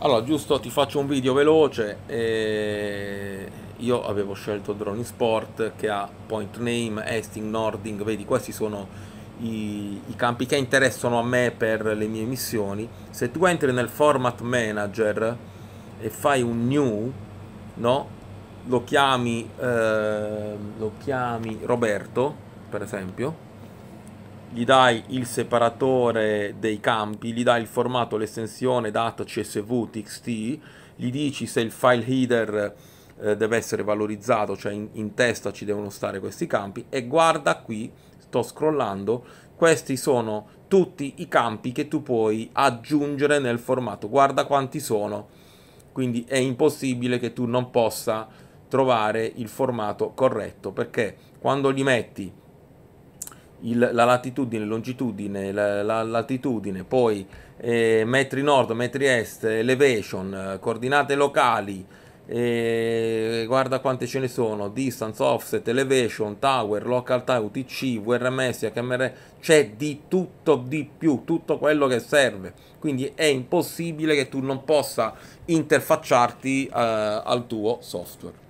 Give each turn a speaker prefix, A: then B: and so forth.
A: Allora, giusto, ti faccio un video veloce. Eh, io avevo scelto Drone Sport che ha point name, Esting, Nording, vedi, questi sono i, i, campi che interessano a me per le mie missioni. Se tu entri nel format manager e fai un new, no? Lo chiami, eh, lo chiami Roberto, per esempio gli dai il separatore dei campi, gli dai il formato, l'estensione data CSV, TXT, gli dici se il file header eh, deve essere valorizzato, cioè in, in testa ci devono stare questi campi e guarda qui, sto scrollando, questi sono tutti i campi che tu puoi aggiungere nel formato, guarda quanti sono, quindi è impossibile che tu non possa trovare il formato corretto perché quando li metti il, la latitudine, longitudine, la, la l'altitudine, poi eh, metri nord, metri est, elevation, coordinate locali, eh, guarda quante ce ne sono, distance, offset, elevation, tower, local tower, UTC, VRMS, HMR, c'è di tutto di più, tutto quello che serve, quindi è impossibile che tu non possa interfacciarti eh, al tuo software.